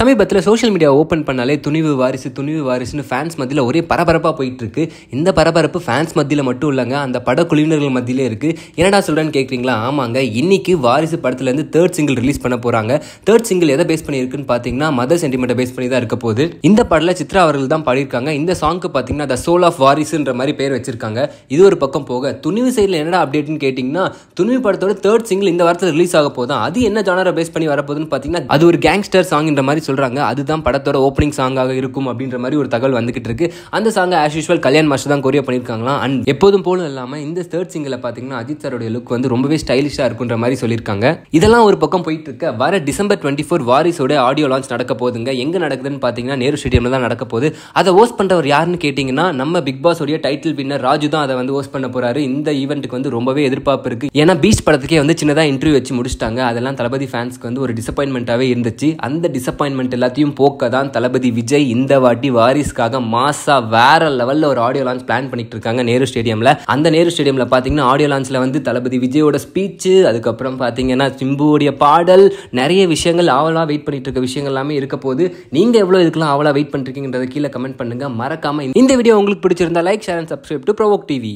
சமீபத்தில் social media open பண்ணாலே துணிவு வாரிசு துணிவு வாரிசுன்னு ஃபேன்ஸ் மத்தியில் ஒரே பரபரப்பாக போயிட்டு இருக்கு இந்த பரபரப்பு ஃபேன்ஸ் மத்தியில் மட்டும் இல்லைங்க அந்த படக்குழுவினர்கள் மத்தியிலே இருக்குது என்னடா சொல்கிறேன்னு கேட்குறீங்களா ஆமாங்க இன்னைக்கு வாரிசு படத்துலேருந்து தேர்ட் சிங்கிள் ரிலீஸ் பண்ண போகிறாங்க தேர்ட் சிங்கிள் எதை பேஸ் பண்ணியிருக்குன்னு பார்த்தீங்கன்னா மதர் சென்டிமெண்ட் பேஸ் பண்ணி தான் இருக்க போது இந்த படத்தில் சித்ரா அவர்கள் தான் பாடியிருக்காங்க இந்த சாங்க்கு பார்த்தீங்கன்னா த சோல் ஆஃப் வாரிசுன்ற மாதிரி பேர் வச்சிருக்காங்க இது ஒரு பக்கம் போக துணிவு சைடில் என்னடா அப்டேட்னு கேட்டிங்கன்னா துணிவு படத்தோட தேர்ட் சிங்கிள் இந்த வாரத்தில் ரிலீஸ் ஆக போதும் அது என்ன ஜானரை பேஸ் பண்ணி வரப்போகுதுன்னு பார்த்தீங்கன்னா அது ஒரு கேங்ஸ்டர் சாங்ன்ற மாதிரி சொல்கிறாங்க அதுதான் படத்தோட ஓப்பனிங் சாங்காக இருக்கும் அப்படின்ற மாதிரி ஒரு தகவல் வந்துகிட்டு இருக்கு அந்த சாங்கை ஆஸ் யூஷுவல் கல்யாண் மாஸ்டர் தான் கொரியா பண்ணியிருக்காங்களாம் அண்ட் எப்போதும் போலும் இல்லாமல் இந்த தேர்ட் சிங்கில் பார்த்தீங்கன்னா அஜித் சாரோட லுக் வந்து ரொம்பவே ஸ்டைலிஷாக இருக்குன்ற மாதிரி சொல்லியிருக்காங்க இதெல்லாம் ஒரு பக்கம் போயிட்டு இருக்க வர டிசம்பர் டுவெண்ட்டி ஃபோர் வாரிஸோட ஆடியோ லான்ச் நடக்க போதுங்க எங்கே நடக்குதுன்னு பார்த்தீங்கன்னா நேரு ஸ்டேடியமில் தான் நடக்க போகுது அதை ஓஸ் பண்ணுறவர் யாருன்னு கேட்டிங்கன்னா நம்ம பிக் பாஸோடைய டைட்டில் வின்னர் ராஜு தான் அதை வந்து ஓஸ் பண்ண போகிறாரு இந்த ஈவெண்ட்டுக்கு வந்து ரொம்பவே எதிர்பார்ப்பு இருக்குது ஏன்னா பீச் படத்துக்கே வந்து சின்னதாக இன்டர்வியூ வச்சு முடிச்சிட்டாங்க அதெல்லாம் தளபதி ஃபேன்ஸ்க்கு வந்து ஒரு டிசப்பாயின்மெண்ட்டாகவே இருந்துச்சு அந்த டிசப்பாயின்மெண்ட் என்டர்டைன்மெண்ட் எல்லாத்தையும் போக்க தான் தளபதி விஜய் இந்த வாட்டி வாரிஸ்க்காக மாசா வேற லெவலில் ஒரு ஆடியோ லான்ச் பிளான் பண்ணிட்டு இருக்காங்க நேரு ஸ்டேடியமில் அந்த நேரு ஸ்டேடியமில் பார்த்தீங்கன்னா ஆடியோ லான்ச்சில் வந்து தளபதி விஜயோட ஸ்பீச்சு அதுக்கப்புறம் பார்த்தீங்கன்னா சிம்புவோடைய பாடல் நிறைய விஷயங்கள் ஆவலா வெயிட் பண்ணிட்டு இருக்க விஷயங்கள் எல்லாமே இருக்க போது நீங்கள் எவ்வளோ இதுக்கெல்லாம் ஆவலா வெயிட் பண்ணிருக்கீங்கன்றத கீழே கமெண்ட் பண்ணுங்க மறக்காமல் இந்த வீடியோ உங்களுக்கு பிடிச்சிருந்தா like share and subscribe to provoke TV